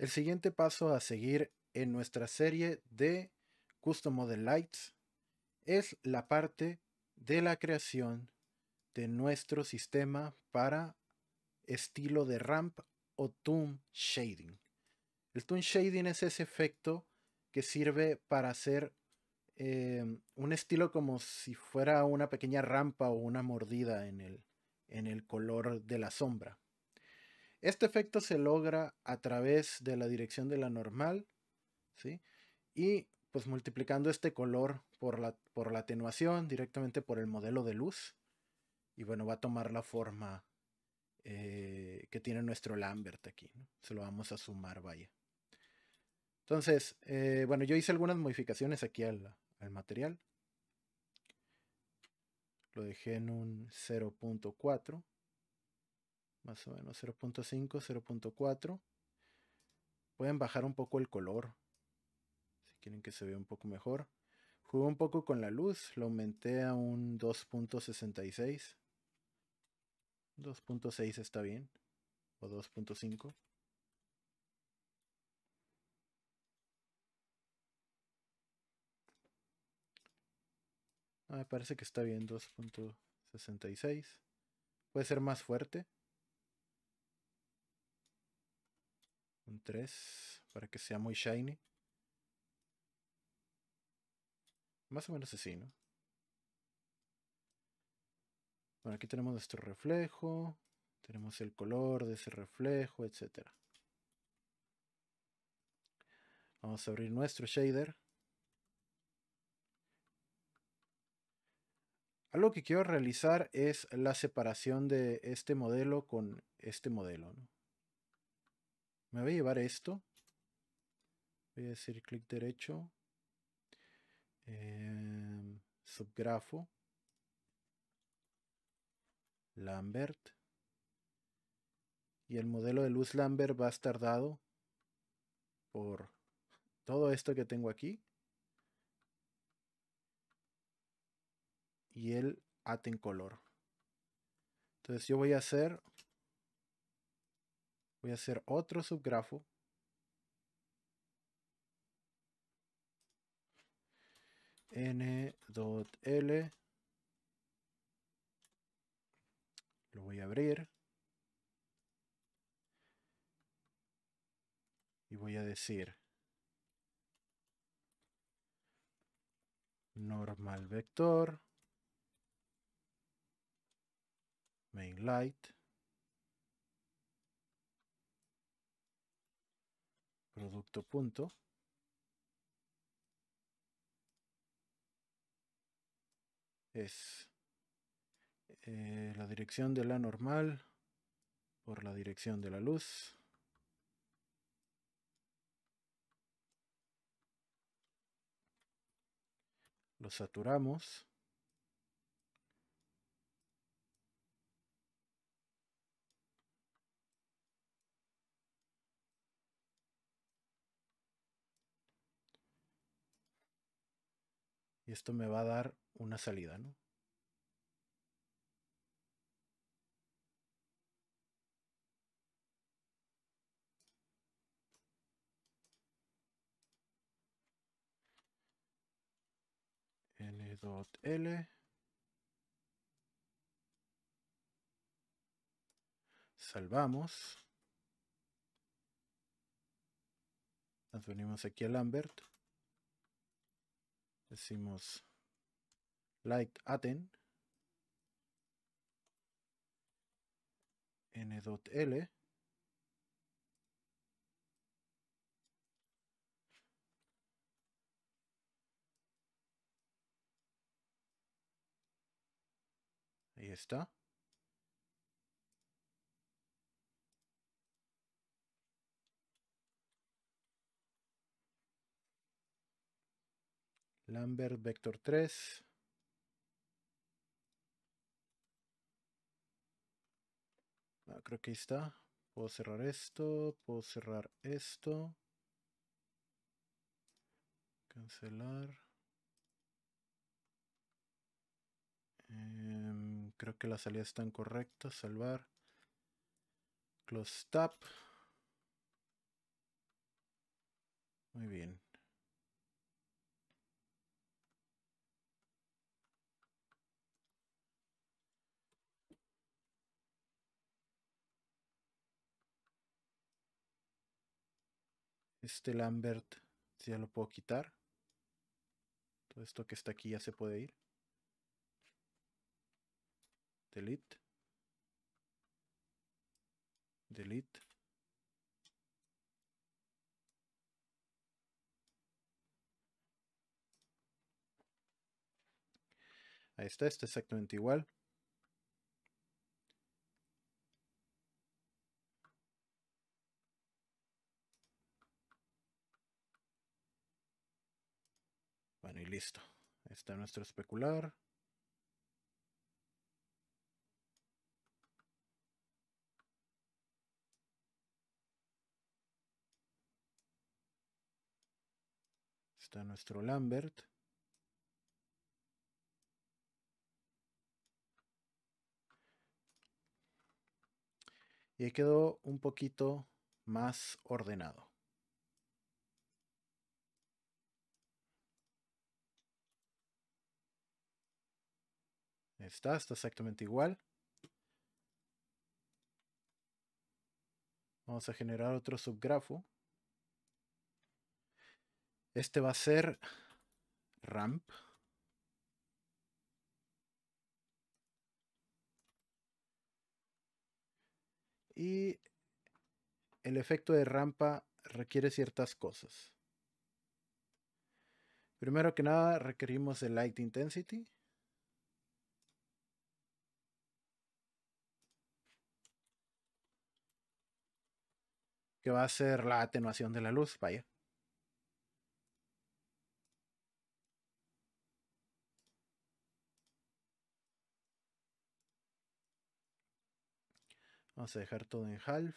El siguiente paso a seguir en nuestra serie de Custom Model Lights es la parte de la creación de nuestro sistema para estilo de ramp o Tune shading. El Tune shading es ese efecto que sirve para hacer em, un estilo como si fuera una pequeña rampa o una mordida en el, en el color de la sombra. Este efecto se logra a través de la dirección de la normal, ¿sí? Y pues multiplicando este color por la, por la atenuación directamente por el modelo de luz. Y bueno, va a tomar la forma eh, que tiene nuestro Lambert aquí. ¿no? Se lo vamos a sumar, vaya. Entonces, eh, bueno, yo hice algunas modificaciones aquí al, al material. Lo dejé en un 0.4 más o menos 0.5, 0.4. Pueden bajar un poco el color, si quieren que se vea un poco mejor. Jugué un poco con la luz, lo aumenté a un 2.66. 2.6 está bien, o 2.5. Ah, me parece que está bien 2.66. Puede ser más fuerte. Un 3 para que sea muy shiny. Más o menos así, ¿no? Bueno, aquí tenemos nuestro reflejo, tenemos el color de ese reflejo, etc. Vamos a abrir nuestro shader. Algo que quiero realizar es la separación de este modelo con este modelo. ¿no? Me voy a llevar esto. Voy a decir clic derecho. Em, subgrafo. Lambert. Y el modelo de luz Lambert va a estar dado por todo esto que tengo aquí. Y el aten color. Entonces yo voy a hacer Voy a hacer otro subgrafo. n.l lo voy a abrir y voy a decir normal vector main light producto punto. Es eh, la dirección de la normal por la dirección de la luz. Lo saturamos. y esto me va a dar una salida, ¿no? L. Salvamos. Nos venimos aquí a Lambert. Decimos light aten n.l Ahí está. Lambert vector 3. Ah, creo que ahí está. Puedo cerrar esto, puedo cerrar esto. Cancelar. Em, creo que las salidas están correctas. Salvar. Close tap. Muy bien. Este Lambert ya lo puedo quitar. Todo esto que está aquí ya se puede ir. Delete. Delete. Ahí está, está exactamente igual. y listo. Está nuestro especular. Está nuestro Lambert. Y quedó un poquito más ordenado. está, exactamente igual. Vamos a generar otro subgrafo. Este va a ser ramp. Y el efecto de rampa requiere ciertas cosas. Primero que nada requerimos el Light Intensity. que va a ser la atenuación de la luz, vaya. Vamos a dejar todo en half.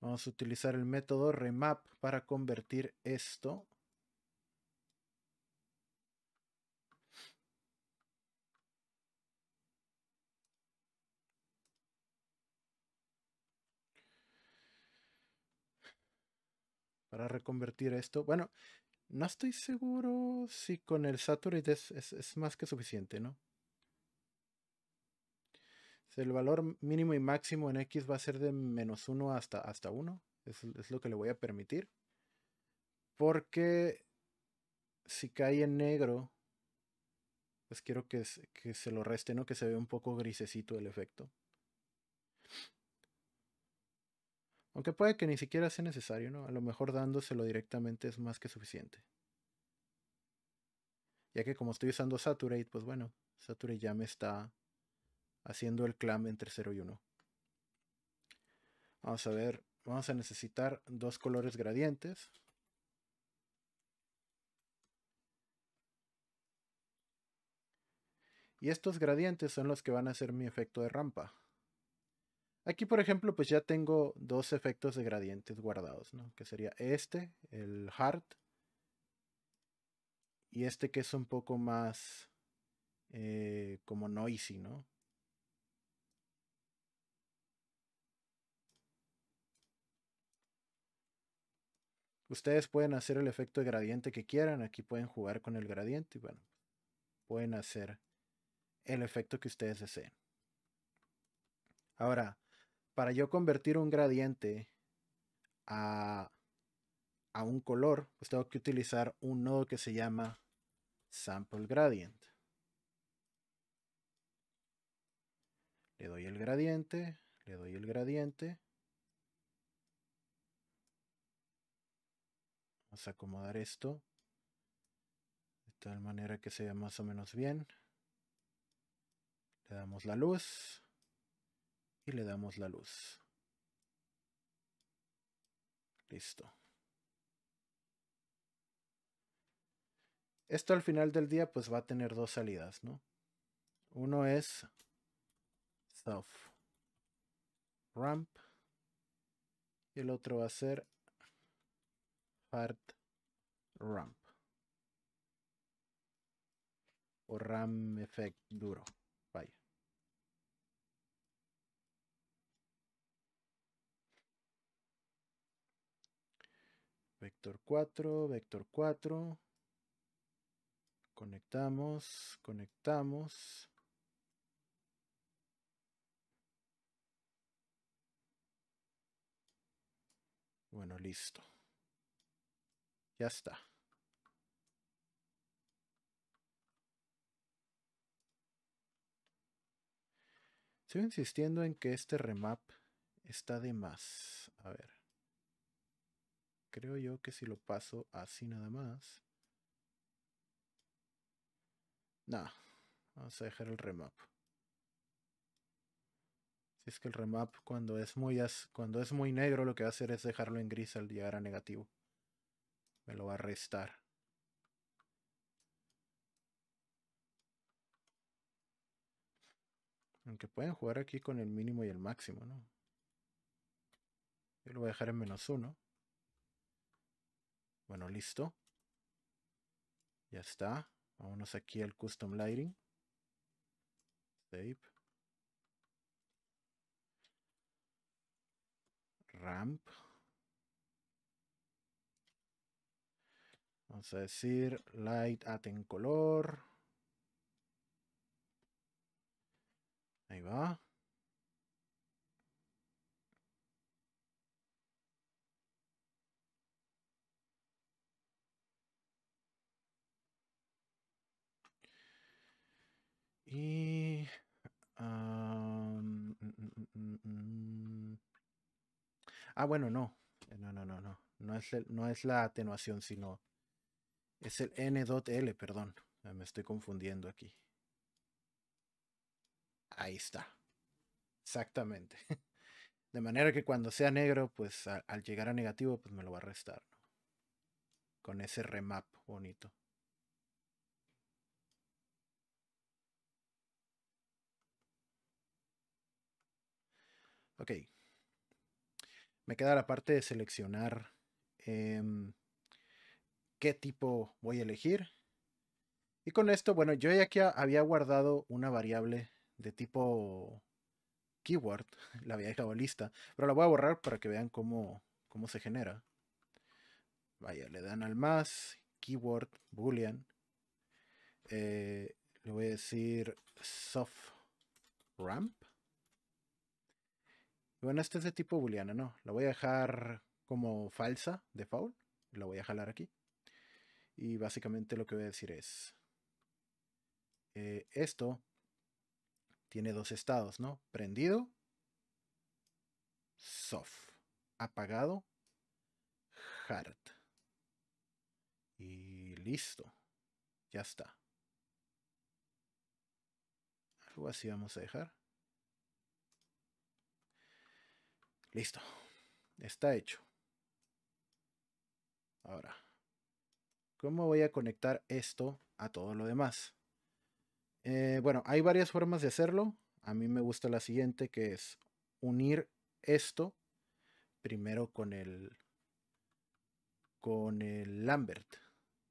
Vamos a utilizar el método remap para convertir esto para reconvertir esto. Bueno, no estoy seguro si con el Saturate es, más que suficiente, ¿no? el valor mínimo y máximo en X va a ser de menos 1 hasta, hasta 1. Es, lo que le voy a permitir. Porque si cae en negro, pues quiero que, se lo reste, ¿no? Que se vea un poco grisecito el efecto. Aunque puede que ni siquiera sea necesario, ¿no? A lo mejor dándoselo directamente es más que suficiente. Ya que como estoy usando Saturate, pues bueno, Saturate ya me está haciendo el clam entre 0 y 1. Vamos a ver, vamos a necesitar dos colores gradientes. Y estos gradientes son los que van a hacer mi efecto de rampa. Aquí, por ejemplo, pues ya tengo dos efectos de gradientes guardados, ¿no? Que sería este, el hard, y este que es un poco más eh, como noisy, ¿no? Ustedes pueden hacer el efecto de gradiente que quieran, aquí pueden jugar con el gradiente y bueno, pueden hacer el efecto que ustedes deseen. Ahora, para yo convertir un gradiente a, a un color, pues tengo que utilizar un nodo que se llama sample gradient. Le doy el gradiente, le doy el gradiente. Vamos a acomodar esto de tal manera que se vea más o menos bien. Le damos la luz y le damos la luz. Listo. Esto al final del día pues va a tener dos salidas, ¿no? Uno es soft ramp y el otro va a ser hard ramp o ram effect duro. Vector 4, vector 4. Conectamos, conectamos. Bueno, listo. Ya está. Sigo insistiendo en que este remap está de más. A ver creo yo que si lo paso así nada más. Nah, vamos a dejar el remap. Si es que el remap cuando es muy cuando es muy negro lo que va a hacer es dejarlo en gris al llegar a negativo. Me lo va a restar. Aunque pueden jugar aquí con el mínimo y el máximo, ¿no? Yo lo voy a dejar en menos uno. Bueno, listo. Ya está. Vámonos aquí al Custom Lighting. Save. Ramp. Vamos a decir light at en color. Ahí va. Y... Mm, mm, mm, ah, bueno, no. Eh, no, no, no, no. No es, no es la atenuación, sino... Es el N.L, perdón. Ah, me estoy confundiendo aquí. Ahí está. Exactamente. De manera que cuando sea negro, pues al llegar a negativo, pues me lo va a restar. Con ese remap bonito. Ok. Me queda la parte de seleccionar em, qué tipo voy a elegir. Y con esto, bueno, yo ya que había guardado una variable de tipo keyword, la había dejado lista, pero la voy a borrar para que vean cómo, cómo se genera. Vaya, le dan al más, keyword, boolean. Eh, le voy a decir soft RAM bueno, este es de tipo booleana, ¿no? La voy a dejar como falsa, default. Lo voy a jalar aquí. Y básicamente lo que voy a decir es... Eh, esto tiene dos estados, ¿no? Prendido. Soft. Apagado. Hard. Y listo. Ya está. Algo así vamos a dejar. Listo. Está hecho. Ahora, ¿cómo voy a conectar esto a todo lo demás? Eh, bueno, hay varias formas de hacerlo. A mí me gusta la siguiente, que es unir esto primero con el con el Lambert.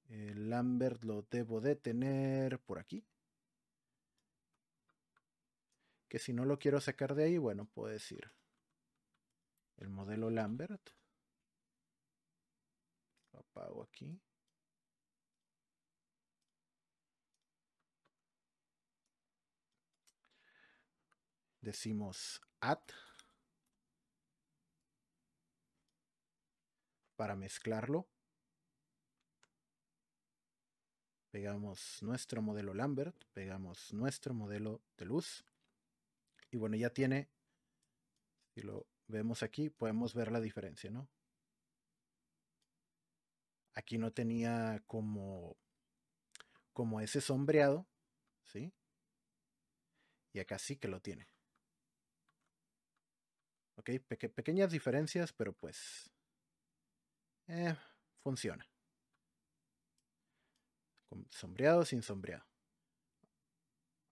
El Lambert lo debo de tener por aquí. Que si no lo quiero sacar de ahí, bueno, puedo decir el modelo Lambert. Lo apago aquí. Decimos add para mezclarlo. Pegamos nuestro modelo Lambert, pegamos nuestro modelo de luz. Y bueno, ya tiene, Y lo vemos aquí, podemos ver la diferencia, ¿no? Aquí no tenía como, como ese sombreado, ¿sí? Y acá sí que lo tiene. Ok, pequeñas diferencias, pero pues eh, funciona. sombreado, sin sombreado.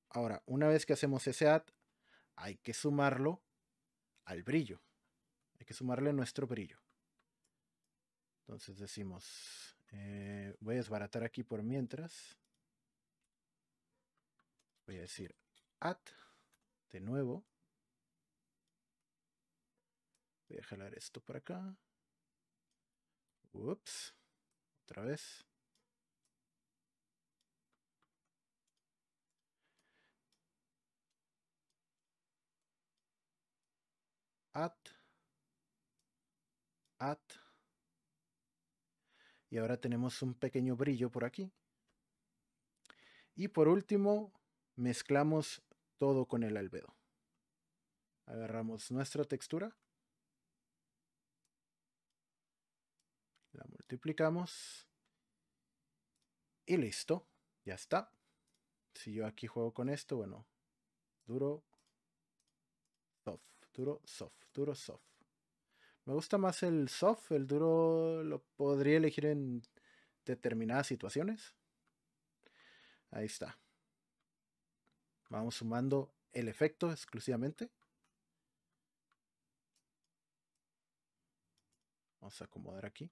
Ahora, una vez que hacemos ese add, hay que sumarlo al brillo que sumarle nuestro brillo. Entonces decimos, eh, voy a desbaratar aquí por mientras. Voy a decir at de nuevo. Voy a jalar esto por acá. Ups. Otra vez. At y ahora tenemos un pequeño brillo por aquí. Y por último, mezclamos todo con el albedo. Agarramos nuestra textura. La multiplicamos. Y listo, ya está. Si yo aquí juego con esto, bueno, duro, soft, duro, soft, duro, soft. Me gusta más el soft, el duro lo podría elegir en determinadas situaciones. Ahí está. Vamos sumando el efecto exclusivamente. Vamos a acomodar aquí.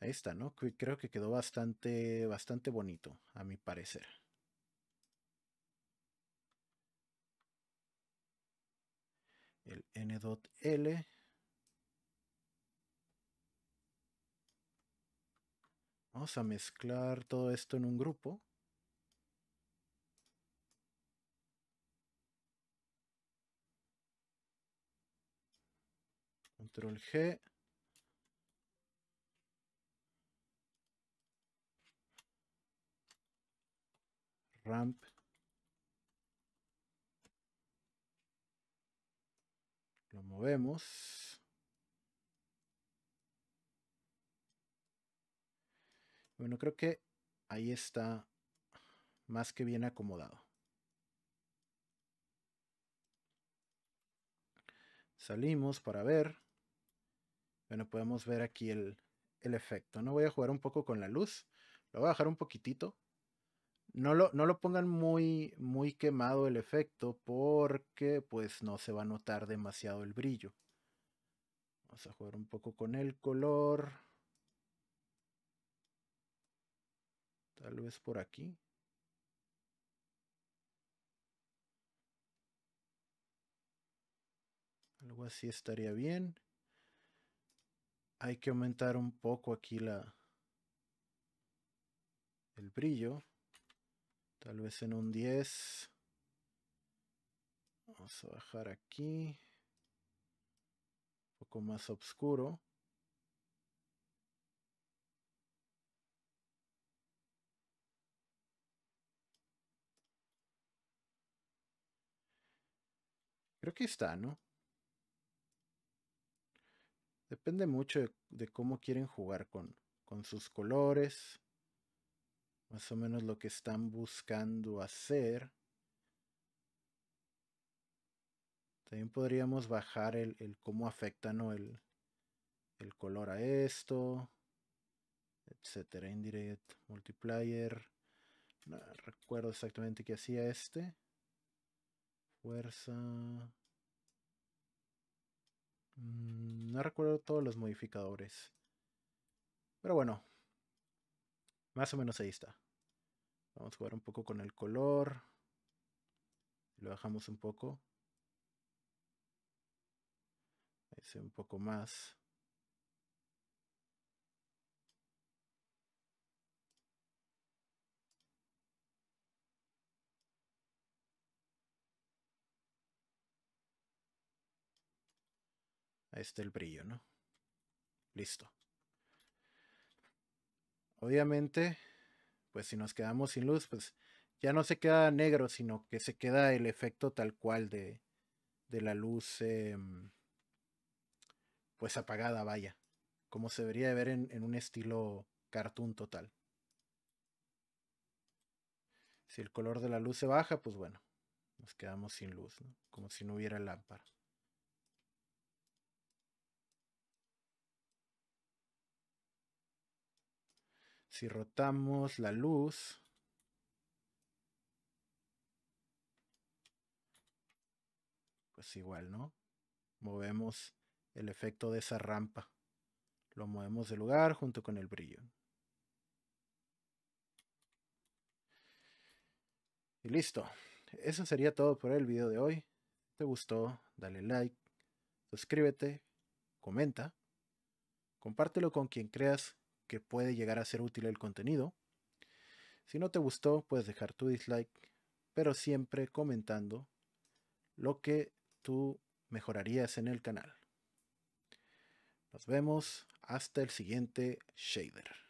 Ahí está, ¿no? Creo que quedó bastante, bastante bonito, a mi parecer. el n.l Vamos a mezclar todo esto en un grupo. Control G. Ramp movemos. Bueno, creo que ahí está más que bien acomodado. Salimos para ver. Bueno, podemos ver aquí el, el efecto. No voy a jugar un poco con la luz. Lo voy a bajar un poquitito no lo, pongan muy, muy quemado el efecto porque pues no se va a notar demasiado el brillo. Vamos a jugar un poco con el color. Tal vez por aquí. Algo así estaría bien. Hay que aumentar un poco aquí la el brillo. Tal vez en un 10. Vamos a bajar aquí. Un poco más oscuro. Creo que está, ¿no? Depende mucho de, cómo quieren jugar con sus colores más o menos lo que están buscando hacer. También podríamos bajar el, el cómo afecta el, el color a esto, etcétera. Indirect multiplier. No recuerdo exactamente qué hacía este. Fuerza. Mm, no recuerdo todos los modificadores. Pero bueno, más o menos ahí está. Vamos a jugar un poco con el color. Lo bajamos un poco. es un poco más. Ahí está el brillo, ¿no? Listo. Obviamente, pues si nos quedamos sin luz, pues ya no se queda negro, sino que se queda el efecto tal cual de, de la luz em, pues apagada, vaya, como se debería de ver en, un estilo cartoon total. Si el color de la luz se baja, pues bueno, nos quedamos sin luz, como si no hubiera lámpara. rotamos la luz, pues igual, ¿no? Movemos el efecto de esa rampa. Lo movemos de lugar junto con el brillo. Y listo. Eso sería todo por el video de hoy. te gustó, dale like, suscríbete, comenta, compártelo con quien creas puede llegar a ser útil el contenido. Si no te gustó, puedes dejar tu dislike, pero siempre comentando lo que tú mejorarías en el canal. Nos vemos hasta el siguiente shader.